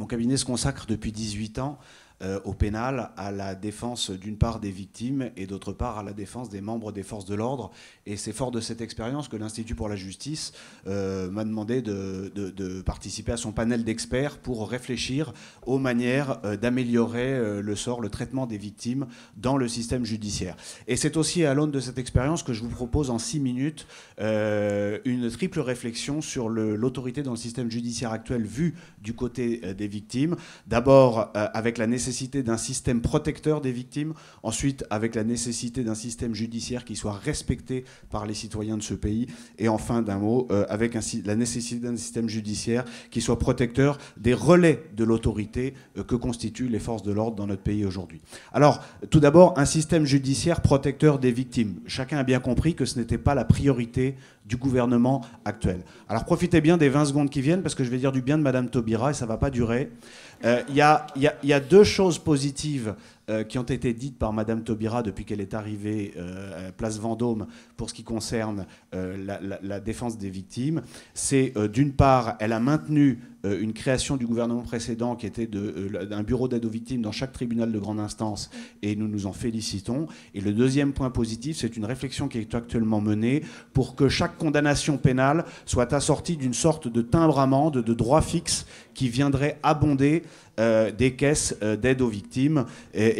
mon cabinet se consacre depuis 18 ans euh, au pénal à la défense d'une part des victimes et d'autre part à la défense des membres des forces de l'ordre. Et c'est fort de cette expérience que l'Institut pour la justice euh, m'a demandé de, de, participer à son panel d'experts pour réfléchir aux manières euh, d'améliorer le sort, le traitement des victimes dans le système judiciaire. Et c'est aussi à l'aune de cette expérience que je vous propose en six minutes une triple réflexion sur l'autorité dans le système judiciaire actuel vu du côté des victimes. D'abord avec la nécessité d'un système protecteur des victimes, ensuite avec la nécessité d'un système judiciaire qui soit respecté par les citoyens de ce pays, et enfin d'un mot, euh, avec la nécessité d'un système judiciaire qui soit protecteur des relais de l'autorité euh, que constituent les forces de l'ordre dans notre pays aujourd'hui. Alors, tout d'abord, un système judiciaire protecteur des victimes. Chacun a bien compris que ce n'était pas la priorité du gouvernement actuel. Alors profitez bien des 20 secondes qui viennent parce que je vais dire du bien de Madame Taubira et ça ne va pas durer. Euh, il y, a, deux choses positives euh, qui ont été dites par Madame Taubira depuis qu'elle est arrivée euh, à Place Vendôme pour ce qui concerne euh, la, défense des victimes. C'est d'une part, elle a maintenu une création du gouvernement précédent qui était d'un bureau d'aide aux victimes dans chaque tribunal de grande instance et nous nous en félicitons. Et le deuxième point positif, c'est une réflexion qui est actuellement menée pour que chaque condamnation pénale soit assortie d'une sorte de timbre amende, de droit fixe qui viendrait abonder des caisses d'aide aux victimes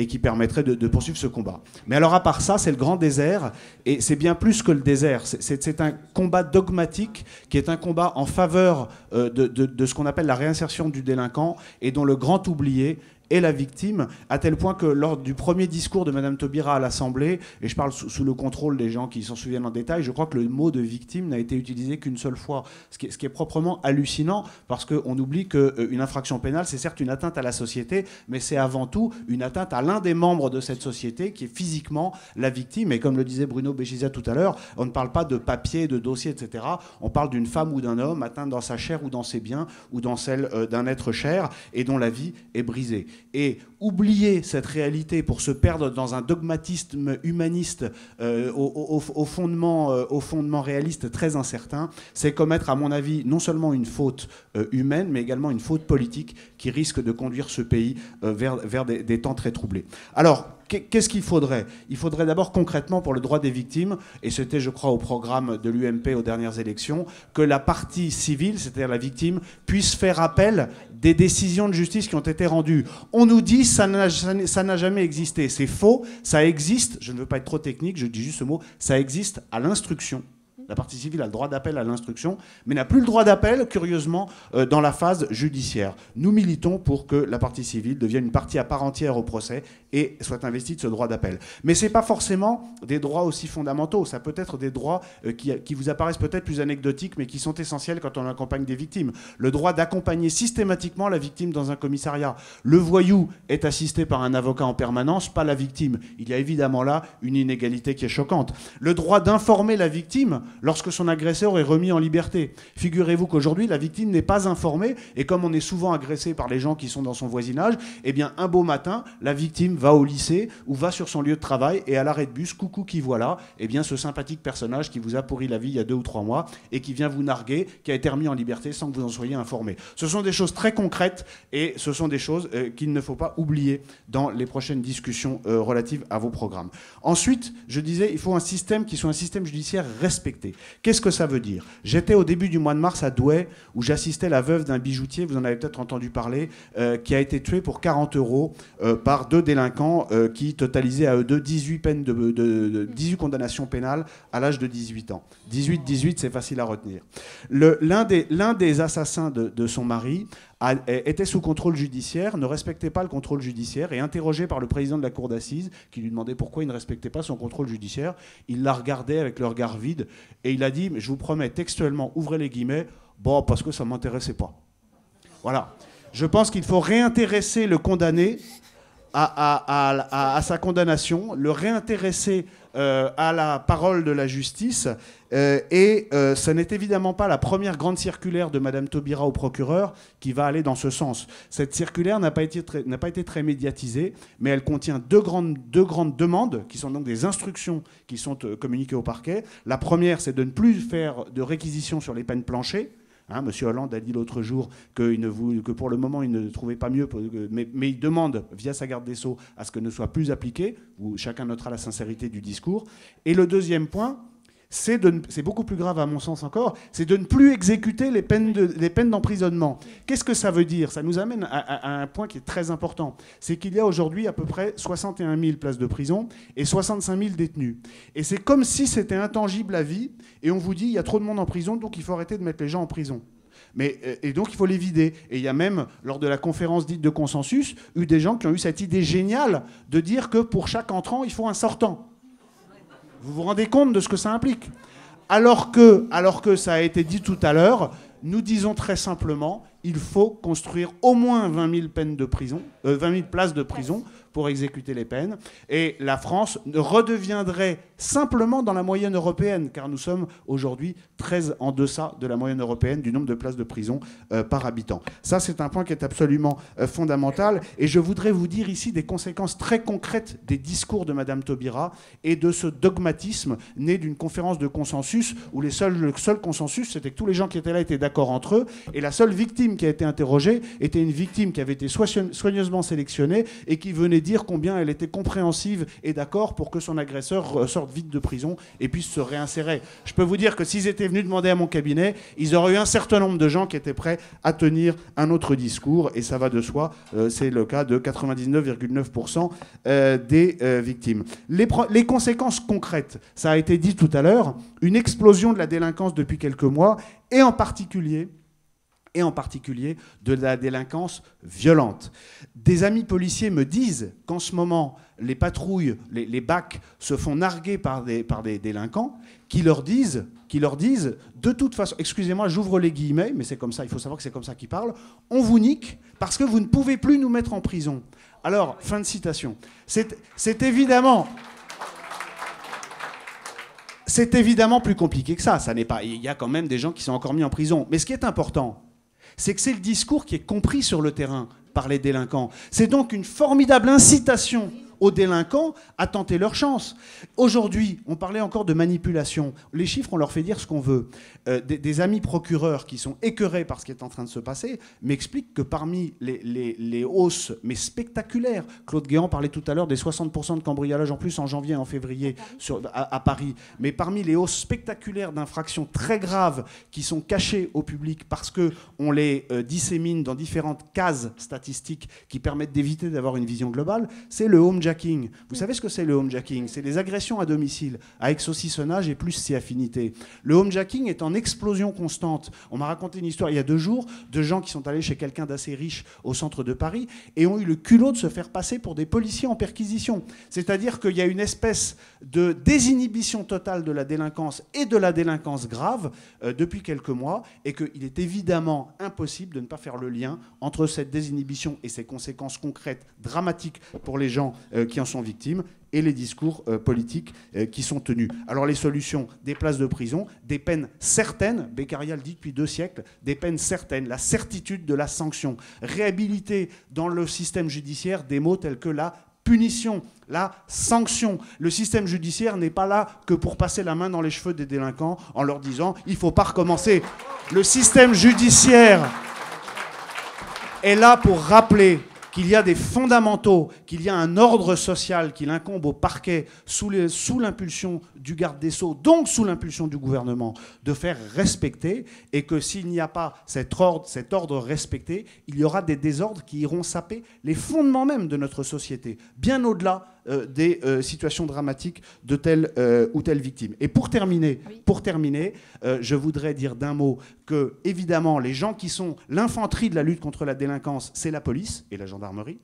et qui permettrait de, poursuivre ce combat. Mais alors à part ça, c'est le grand désert, et c'est bien plus que le désert. C'est un combat dogmatique qui est un combat en faveur euh, de, de ce qu'on appelle la réinsertion du délinquant et dont le grand oublié et la victime, à tel point que lors du premier discours de Madame Taubira à l'Assemblée, et je parle sous, le contrôle des gens qui s'en souviennent en détail, je crois que le mot de victime n'a été utilisé qu'une seule fois, ce qui, est, ce qui est proprement hallucinant, parce qu'on oublie qu'une euh, infraction pénale, c'est certes une atteinte à la société, mais c'est avant tout une atteinte à l'un des membres de cette société qui est physiquement la victime. Et comme le disait Bruno Béchizia tout à l'heure, on ne parle pas de papier, de dossier, etc. On parle d'une femme ou d'un homme atteinte dans sa chair ou dans ses biens ou dans celle euh, d'un être cher et dont la vie est brisée et oublier cette réalité pour se perdre dans un dogmatisme humaniste euh, au, fondement, euh, au réaliste très incertain, c'est commettre, à mon avis, non seulement une faute euh, humaine, mais également une faute politique qui risque de conduire ce pays vers, vers des temps très troublés. Alors, qu'est-ce qu'il faudrait Il faudrait d'abord concrètement pour le droit des victimes, et c'était je crois au programme de l'UMP aux dernières élections, que la partie civile, c'est-à-dire la victime, puisse faire appel des décisions de justice qui ont été rendues. On nous dit ça n'a jamais existé. C'est faux, ça existe, je ne veux pas être trop technique, je dis juste ce mot, ça existe à l'instruction. La partie civile a le droit d'appel à l'instruction, mais n'a plus le droit d'appel, curieusement, euh, dans la phase judiciaire. Nous militons pour que la partie civile devienne une partie à part entière au procès et soit investie de ce droit d'appel. Mais ce n'est pas forcément des droits aussi fondamentaux. Ça peut être des droits euh, qui, qui vous apparaissent peut-être plus anecdotiques, mais qui sont essentiels quand on accompagne des victimes. Le droit d'accompagner systématiquement la victime dans un commissariat. Le voyou est assisté par un avocat en permanence, pas la victime. Il y a évidemment là une inégalité qui est choquante. Le droit d'informer la victime lorsque son agresseur est remis en liberté. Figurez-vous qu'aujourd'hui, la victime n'est pas informée, et comme on est souvent agressé par les gens qui sont dans son voisinage, eh bien, un beau matin, la victime va au lycée ou va sur son lieu de travail, et à l'arrêt de bus, coucou qui voilà, eh bien, ce sympathique personnage qui vous a pourri la vie il y a deux ou trois mois, et qui vient vous narguer, qui a été remis en liberté sans que vous en soyez informé. Ce sont des choses très concrètes, et ce sont des choses euh, qu'il ne faut pas oublier dans les prochaines discussions euh, relatives à vos programmes. Ensuite, je disais, il faut un système qui soit un système judiciaire respecté. Qu'est-ce que ça veut dire J'étais au début du mois de mars à Douai, où j'assistais la veuve d'un bijoutier, vous en avez peut-être entendu parler, euh, qui a été tué pour 40 euros euh, par deux délinquants euh, qui totalisaient à eux deux 18, peines de, 18 condamnations pénales à l'âge de 18 ans. 18-18, c'est facile à retenir. L'un des, assassins de son mari était sous contrôle judiciaire, ne respectait pas le contrôle judiciaire, et interrogé par le président de la cour d'assises, qui lui demandait pourquoi il ne respectait pas son contrôle judiciaire, il la regardait avec le regard vide, et il a dit, mais je vous promets textuellement, ouvrez les guillemets, bon, parce que ça ne m'intéressait pas. Voilà. Je pense qu'il faut réintéresser le condamné à, sa condamnation, le réintéresser euh, à la parole de la justice. Euh, et euh, ce n'est évidemment pas la première grande circulaire de Madame Taubira au procureur qui va aller dans ce sens. Cette circulaire n'a pas, été très, n'a pas été très médiatisée, mais elle contient deux grandes, deux grandes demandes, qui sont donc des instructions qui sont communiquées au parquet. La première, c'est de ne plus faire de réquisition sur les peines planchées Hein, Monsieur Hollande a dit l'autre jour que, pour le moment, il ne trouvait pas mieux, mais, il demande, via sa garde des Sceaux, à ce que ne soit plus appliqué, où chacun notera la sincérité du discours. Et le deuxième point, c'est beaucoup plus grave à mon sens encore, c'est de ne plus exécuter les peines d'emprisonnement. Qu'est-ce que ça veut dire Ça nous amène à, un point qui est très important. C'est qu'il y a aujourd'hui à peu près 61 000 places de prison et 65 000 détenus. Et c'est comme si c'était intangible à vie et on vous dit il y a trop de monde en prison, donc il faut arrêter de mettre les gens en prison. Mais, euh, et donc, il faut les vider. Et il y a même, lors de la conférence dite de consensus, eu des gens qui ont eu cette idée géniale de dire que pour chaque entrant, il faut un sortant. Vous vous rendez compte de ce que ça implique alors que, alors que ça a été dit tout à l'heure, nous disons très simplement, il faut construire au moins 20 000, peines de prison, 20 euh, 000 places de prison pour exécuter les peines. Et la France redeviendrait simplement dans la moyenne européenne, car nous sommes aujourd'hui 13 en deçà de la moyenne européenne du nombre de places de prison euh, par habitant. Ça, c'est un point qui est absolument euh, fondamental. Et je voudrais vous dire ici des conséquences très concrètes des discours de Madame Taubira et de ce dogmatisme né d'une conférence de consensus où les seuls, le seul consensus, c'était que tous les gens qui étaient là étaient d'accord entre eux. Et la seule victime qui a été interrogée était une victime qui avait été soigneusement sélectionnée et qui venait dire combien elle était compréhensive et d'accord pour que son agresseur sorte vite de prison et puisse se réinsérer. Je peux vous dire que s'ils étaient venus demander à mon cabinet, ils auraient eu un certain nombre de gens qui étaient prêts à tenir un autre discours, et ça va de soi, euh, c'est le cas de 99,9% euh, des euh, victimes. Les, les conséquences concrètes, ça a été dit tout à l'heure, une explosion de la délinquance depuis quelques mois, et en particulier et en particulier de la délinquance violente. Des amis policiers me disent qu'en ce moment, les patrouilles, les, bacs se font narguer par des, des délinquants qui leur disent, qui leur disent de toute façon, excusez-moi, j'ouvre les guillemets, mais c'est comme ça, il faut savoir que c'est comme ça qu'ils parlent, on vous nique parce que vous ne pouvez plus nous mettre en prison. Alors, fin de citation. C'est évidemment c'est évidemment plus compliqué que ça. ça n'est pas. Il y a quand même des gens qui sont encore mis en prison. Mais ce qui est important, c'est que c'est le discours qui est compris sur le terrain par les délinquants. C'est donc une formidable incitation aux délinquants à tenter leur chance. Aujourd'hui, on parlait encore de manipulation. Les chiffres, on leur fait dire ce qu'on veut. Euh, des, amis procureurs qui sont écœurés par ce qui est en train de se passer m'expliquent que parmi les, les, les, hausses, mais spectaculaires, Claude Guéant parlait tout à l'heure des 60% de cambriolage en plus en janvier et en février à Paris. Sur, à, Paris, mais parmi les hausses spectaculaires d'infractions très graves qui sont cachées au public parce qu'on les euh, dissémine dans différentes cases statistiques qui permettent d'éviter d'avoir une vision globale, c'est le home vous savez ce que c'est le homejacking C'est les agressions à domicile, avec saucissonnage et plus ses affinités. Le homejacking est en explosion constante. On m'a raconté une histoire il y a deux jours de gens qui sont allés chez quelqu'un d'assez riche au centre de Paris et ont eu le culot de se faire passer pour des policiers en perquisition. C'est-à-dire qu'il y a une espèce de désinhibition totale de la délinquance et de la délinquance grave euh, depuis quelques mois et qu'il est évidemment impossible de ne pas faire le lien entre cette désinhibition et ses conséquences concrètes, dramatiques pour les gens euh, euh, qui en sont victimes et les discours euh, politiques euh, qui sont tenus. Alors les solutions, des places de prison, des peines certaines, Beccaria le dit depuis deux siècles, des peines certaines, la certitude de la sanction, réhabiliter dans le système judiciaire des mots tels que la punition, la sanction. Le système judiciaire n'est pas là que pour passer la main dans les cheveux des délinquants en leur disant il ne faut pas recommencer. Le système judiciaire est là pour rappeler qu'il y a des fondamentaux qu'il y a un ordre social qui incombe au parquet sous l'impulsion du garde des sceaux, donc sous l'impulsion du gouvernement, de faire respecter, et que s'il n'y a pas cet ordre, respecté, il y aura des désordres qui iront saper les fondements même de notre société, bien au-delà euh, des euh, situations dramatiques de telle euh, ou telle victime. Et pour terminer, pour terminer je voudrais dire d'un mot que, évidemment, les gens qui sont l'infanterie de la lutte contre la délinquance, c'est la police et la gendarmerie,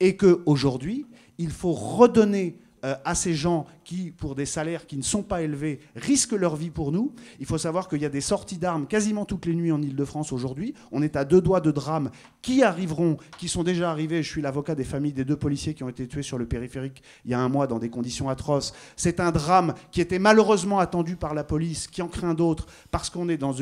et qu'aujourd'hui, aujourd'hui, il faut redonner euh, à ces gens qui, pour des salaires qui ne sont pas élevés, risquent leur vie pour nous. Il faut savoir qu'il y a des sorties d'armes quasiment toutes les nuits en Ile-de-France aujourd'hui. On est à deux doigts de drames qui arriveront, qui sont déjà arrivés. Je suis l'avocat des familles des deux policiers qui ont été tués sur le périphérique il y a un mois dans des conditions atroces. C'est un drame qui était malheureusement attendu par la police, qui en craint d'autres, parce qu'on est dans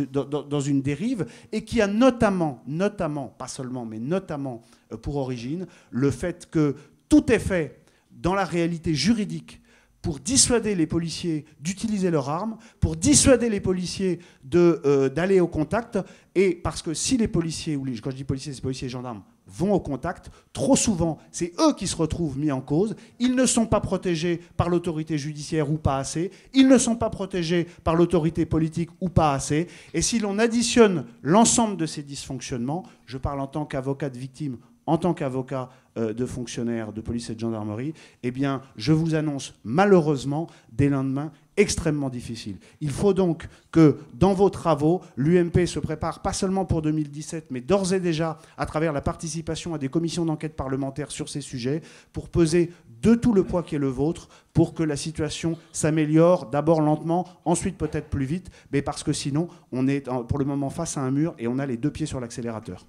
une dérive, et qui a notamment, notamment, pas seulement, mais notamment euh, pour origine, le fait que tout est fait dans la réalité juridique pour dissuader les policiers d'utiliser leurs armes, pour dissuader les policiers euh, d'aller au contact. Et parce que si les policiers, ou quand je dis policiers, c'est policiers et gendarmes, vont au contact, trop souvent, c'est eux qui se retrouvent mis en cause. Ils ne sont pas protégés par l'autorité judiciaire ou pas assez. Ils ne sont pas protégés par l'autorité politique ou pas assez. Et si l'on additionne l'ensemble de ces dysfonctionnements, je parle en tant qu'avocat de victime, en tant qu'avocat euh, de fonctionnaires de police et de gendarmerie, eh bien, je vous annonce malheureusement des lendemains extrêmement difficiles. Il faut donc que dans vos travaux, l'UMP se prépare pas seulement pour 2017, mais d'ores et déjà à travers la participation à des commissions d'enquête parlementaires sur ces sujets, pour peser de tout le poids qui est le vôtre pour que la situation s'améliore, d'abord lentement, ensuite peut-être plus vite, mais parce que sinon, on est pour le moment face à un mur et on a les deux pieds sur l'accélérateur.